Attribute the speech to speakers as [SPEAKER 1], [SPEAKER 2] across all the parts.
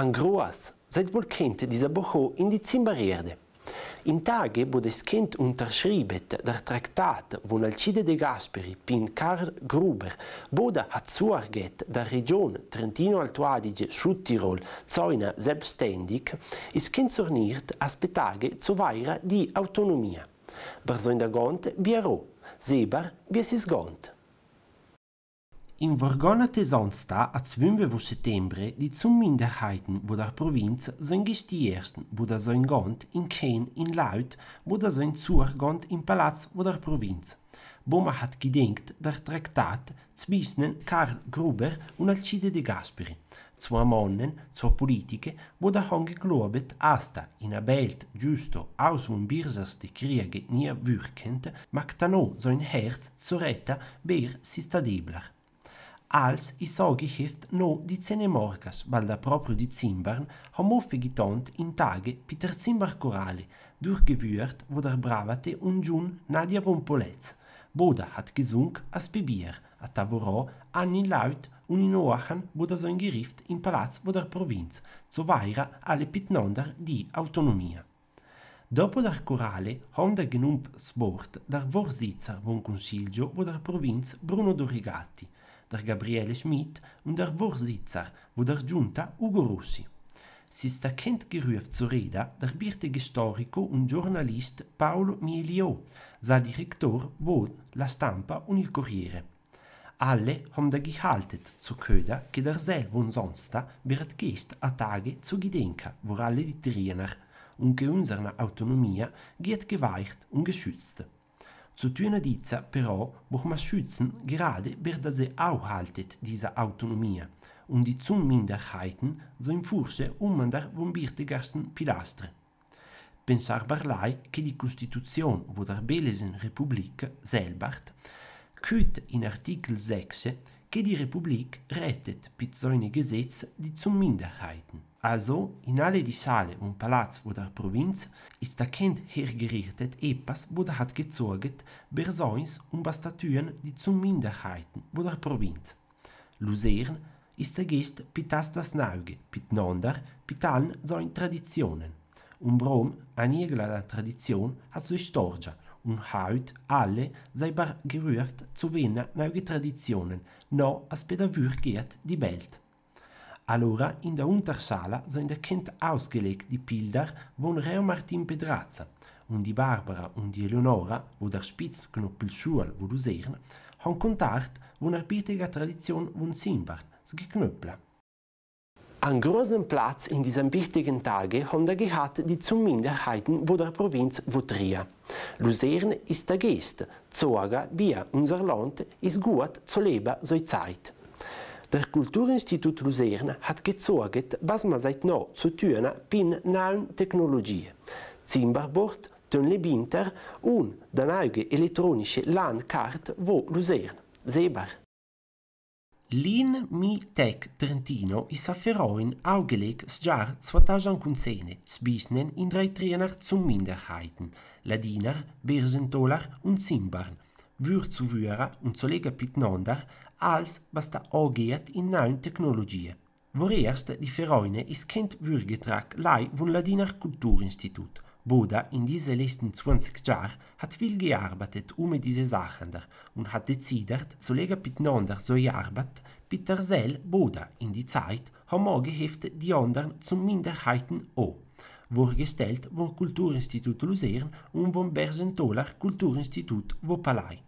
[SPEAKER 1] an Groas seit wohl kennt dieser Bocho in die Zimbarriere. In Tage, wo das kennt unterschriebet, der Traktat von Alcide de Gasperi pin Karl Gruber, Boda hat zuarget der Region Trentino-Alto Adige, Südtirol, Zäuna selbstständig, ist kennt zorniert als Betage zu weira die Autonomie. Barzoin da Gont, Biero, Sebar, Biesisgont. In vergangene Samstag, am 12. September, die zu Minderheiten der Provinz sind die ersten, wo das sind Gont in Kehn in Laut, wo das sind Zurgond im Palaz wo der Provinz. Boma hat gedenkt der Traktat zwischen Karl Gruber und Alcide de Gasperi. Zwei Monnen, zwei Politiker, wo der Hong geglaubt, asta in a Welt justo aus und Birsers die Kriege nie wirkend, mag dann so ein Herz zu retten, wer sich stadibler als i soghi heft no di weil da proprio di Zimbarn, hom getont in Tage Peter Zimbar Corale, durchgewürt, wo der bravate und jun Nadia von Poletz. Boda hat gesung as Bebier, a Tavorò, anni Laut un in Oachen, wo der ein Gericht im Palaz wo der Provinz, zu weira alle Pitnonder die Autonomia. Dopo der Corale, hom der Gnump Sport, der Vorsitzer von Consiglio, wo der Provinz Bruno Dorigatti – der Gabriele Schmidt und der Vorsitzer, wo der Giunta Ugo Rossi. Sie ist kent gerührt zur Rede der birtige Storico und Journalist Paolo Mielio, sein Direktor wohl La Stampa und il Corriere. Alle haben da gehaltet zu Köder, che der selbe und sonst wird gest a Tage zu gedenken, wo alle die Triener, und che unsere Autonomie geht geweicht und geschützt. Zu tun dieser però muss man schützen, gerade wer sie auch haltet, diese Autonomie, und die Zungminderheiten so in Furche umander vom wichtigsten Pilastre. Pensar Pensarbarlei che die Konstitution wo der Belesen Republik selbst küt in Artikel 6 che die Republik rettet mit solchen Gesetzen die zu Minderheiten. Also, in alle die Saale und Palaz oder Provinz ist der Kind hergerichtet etwas, wo der hat gezogen, Bersoins und Bastatuen die zu Minderheiten oder Provinz. Luzern ist der Gest mit das Nauge, mit allen sollen Traditionen. Und Rom, an irgendeiner Tradition, hat sich Storgia, und heute alle selber gerührt zu wählen neue Traditionen, noch als geht die Welt. Allora, in der Unterschale sind Kind ausgelegt die Bilder von Reo Martin Pedrazza und die Barbara und die Eleonora, wo der Spitzknöppelschuhl, wo du sehen, haben Kontakt, wo eine bietige Tradition von Simbern, das Geknöppler. An großen Platz in diesem wichtigen Tage haben gehabt die zu Minderheiten der Provinz Vutria. Luzern ist der Geist, Zoaga, wir, unser Land, ist gut zu leben seit Zeit. Der Kulturinstitut Luzern hat gezeigt, was man seit noch zu tun bin neuen Technologien. Zimbarboard, Tönlebinter und die neue elektronische Landkarte, von Luzern selber Lin mi tek Trentino is aferoin augelek sjar 2015 sbisnen in drei Trainer zum Minderheiten, Ladiner, Bersentolar und Simbarn, Wür zu Würa und Zolega Pitnonder, als was da ogeert in neuen Technologie. Vorerst die feroine is kent Würgetrag lei von Ladiner Kulturinstitut. Buda in diesen letzten 20 Jahren hat viel gearbeitet um diese Sachen und hat entschieden, zu legen mit miteinander solche Arbeit, Peter Sell Buda in die Zeit, Homoge hilft die anderen zu Minderheiten auch. Vorgestellt vom Kulturinstitut Luzern und vom Bergenthaler Kulturinstitut Wopalei.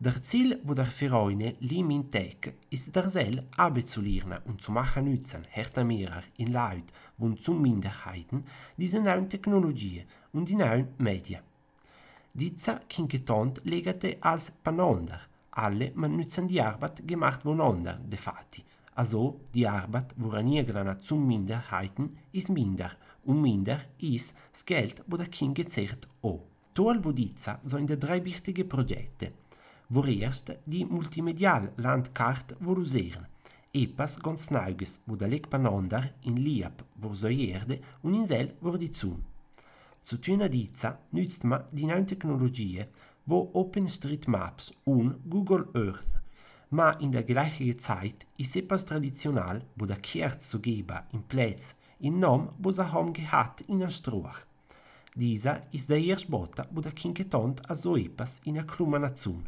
[SPEAKER 1] Der Ziel, wo der Vereine Limin Tech ist dersel Arbeit zu lernen und zu machen nützen, härter mehrer in Leuten und zu Minderheiten diese neuen Technologien und die neuen Medien. Dieser Kinketont legte als Panonder, alle man nützen die Arbeit gemacht voneinander, de fatti. Also die Arbeit, woran irgendeiner zu Minderheiten ist minder und minder ist das Geld, wo der Kind gezehrt auch. Oh. Toll, wo dieser sind drei wichtige Projekte. Voor erst die multimediaal landkaart voorzien. Epas gonsnuiges, moedelijk panonder in liap Erde und in Sel, voor die zoen. Zu Tünadiza nützt man die neuen Technologien, wo OpenStreetMaps und Google Earth. Ma in der gleichen Zeit ist etwas traditional, wo der Kerz zu geben im Plätz, in Nom, wo sa Home gehat in der Struach. Dieser ist der erste Botter, wo der Kinketont a so etwas in der Krummen zu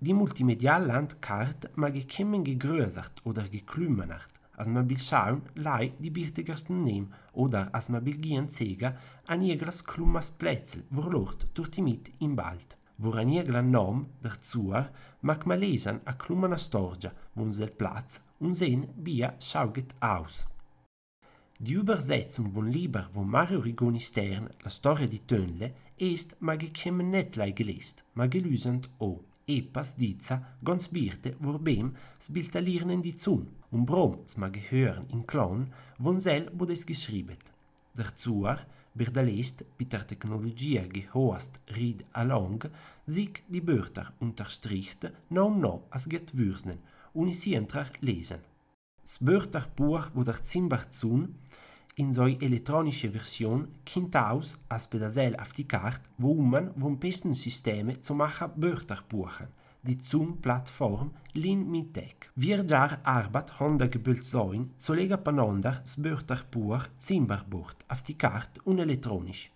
[SPEAKER 1] die Multimedial-Landkarte mag gekemmen gegrösert oder geklümmernacht, als man will schauen, lei die birtigsten nehmen oder als man will gehen sägen, ein jeglas klummas Plätzl, verlocht durch die Mit im Wald. Wo ein jegler Nom dazu mag man lesen a klummana Storgia, unser Platz, und sehen, wie er schauget aus. Die Übersetzung von Lieber von Mario Rigoni Stern, La Storia di Tönle, ist mag gekemmen nicht lei gelesen, mag gelüsend auch. Epas Dizza, ganz birte vorbem sbiltalirnen die Zun, und brom sma gehören in Klon, von sel wurde es geschriebet. Derzuar, Berdalest mit der Technologie gehoast Read Along, sich die Börter unterstricht, no no as get würsnen, und sie entrar lesen. Das Börterbuch wurde ziemlich zun, in seiner elektronische Version kommt aus, als Pedasel auf die Karte, wo man vom besten Systeme zu machen Wörter buchen. Die Zoom-Plattform Lean MidTech. Wir Jahre Arbeit haben gebildet sein, so legen beieinander das Börterbuch Zimmerbucht auf die Karte und elektronisch.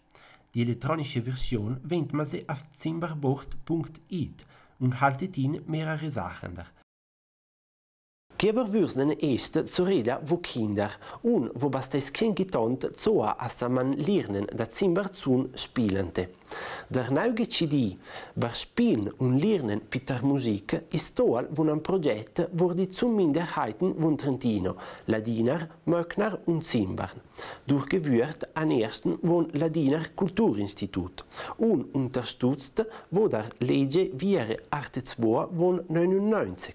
[SPEAKER 1] Die elektronische Version wendet man sie auf zimmerbucht.it und haltet ihn mehrere Sachen. Durch Geberwürsten ist zu reden, wo Kinder und wo Basteisken getont so, als man lernen, dass Zimmer zu spielen. Der neue CD über Spielen und Lernen mit der Musik ist toll von einem Projekt, wo die zu Minderheiten von Trentino, Ladiner, Möckner und Zimbern, durchgeführt an ersten von Ladiner Kulturinstitut und unterstützt wo der Legge Viere Arte 2 von 99.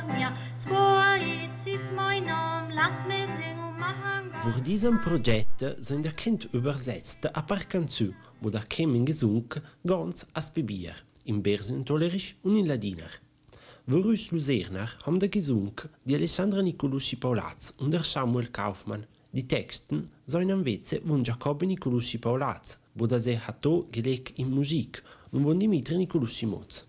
[SPEAKER 1] Vor diesem Projekt sind erkannt übersetzt Aparkanzu der kämen gesungen ganz als Papier, im Bersentolerisch und in Ladiner. Vorus Luserner haben die gesungen die Alessandra Nicolusci Paulatz und der Samuel Kaufmann. Die Texte sind am Wetze von Jacob Nicolusci Paulatz, wo der hat gelegt in Musik und von Dimitri Nicolusci Motz.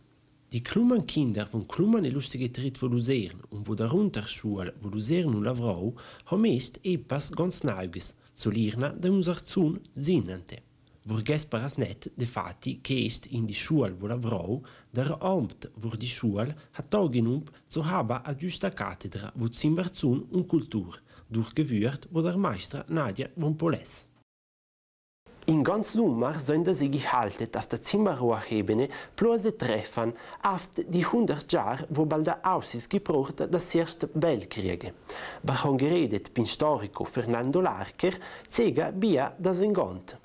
[SPEAKER 1] Die klummen Kinder vun klummen e lustige Tritt voluieren und wo darunter Schuuel voluieren und Lavrau ha meest epas ganz nauges, zo Lirna de unser Zun sinnente. Burges paras net de fatti cheest in die Schuuel wo Lavrau, der Amt wur die Schule hat taugenump zo haba a giusta cattedra wo Zimmerzun und Kultur, durchgewürt wo der Meister Nadia von Poles. In ganz Sommer sollen sie gehalten auf der Zimmerrohrebene bloße Treffen auf die 100 Jahre, wo bald aus ist gebrochen das Erste Weltkrieg. Warum geredet bin Historiker Fernando Larcher, zeigt via das Engont.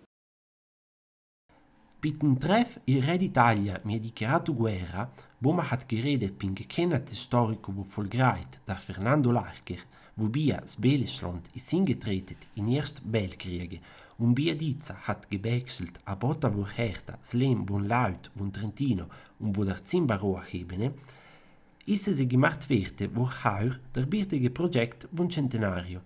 [SPEAKER 1] Bitten treff il re d'Italia mi ha dichiarato guerra, boma hat geredet bin gekennert Historiker wo Folgreit, da Fernando Larker, Vubija Sbelischrond ist hingetreten in Ersten Weltkriege und Dizza hat gewechselt ab Ottavur Hertha, Slem, Bonlaut und Trentino und wo der Zimbaroach ebene, ist es gemacht werde, wo heuer der biertige Projekt von Centenario.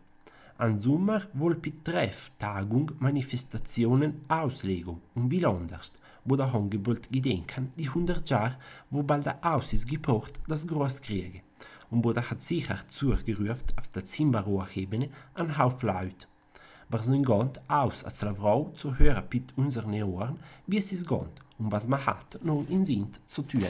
[SPEAKER 1] An Sommer wohl mit Treff, Tagung, Manifestationen, Auslegung und wie anders, wo der Angebot gedenken die 100 Jahre, wo bald der Aus ist gebracht, das Großkriege und Buddha hat sicher zurückgerufen auf der Zimbaroa-Ebene ein Haufen Leute. Was sind Gott aus als Frau zu hören mit unseren Ohren, wie es ist Gott und was man hat nun in Sint zu tun.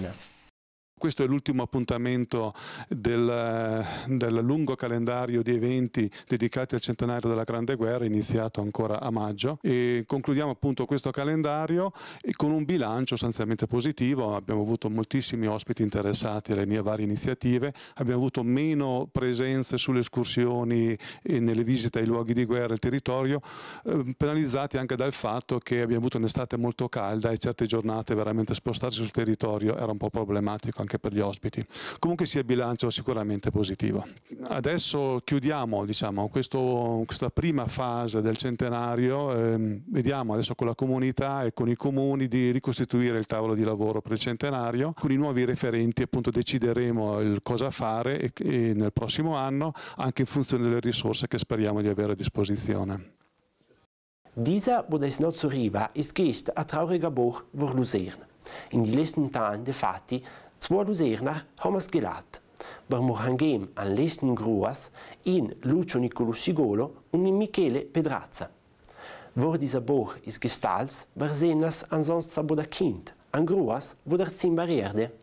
[SPEAKER 2] Questo è l'ultimo appuntamento del, del, lungo calendario di eventi dedicati al centenario della Grande Guerra, iniziato ancora a maggio. E concludiamo appunto questo calendario con un bilancio sostanzialmente positivo. Abbiamo avuto moltissimi ospiti interessati alle mie varie iniziative, abbiamo avuto meno presenze sulle escursioni e nelle visite ai luoghi di guerra e al territorio, ehm, penalizzati anche dal fatto che abbiamo avuto un'estate molto calda e certe giornate veramente spostarsi sul territorio era un po' problematico anche anche per gli ospiti. Comunque sia il bilancio sicuramente positivo. Adesso chiudiamo diciamo, questo, questa prima fase del centenario, ehm, vediamo adesso con la comunità e con i comuni di ricostituire il tavolo di lavoro per il centenario, con i nuovi referenti appunto decideremo il cosa fare e, e nel prossimo anno anche in funzione delle risorse che speriamo di avere a disposizione.
[SPEAKER 1] Dieser wurde es noch zu Riva ist gest a trauriger Buch vor Luzern. In den letzten Tagen, de fatti, du nach Thomas Gelat. an all'Esten Gruas, in Lucio Niccolo Sigolo und in Michele Pedrazza. Vor dieser Buch ist Gestalts, wer sehen ansonst Saboda Kind, an Gruas, wo der erde.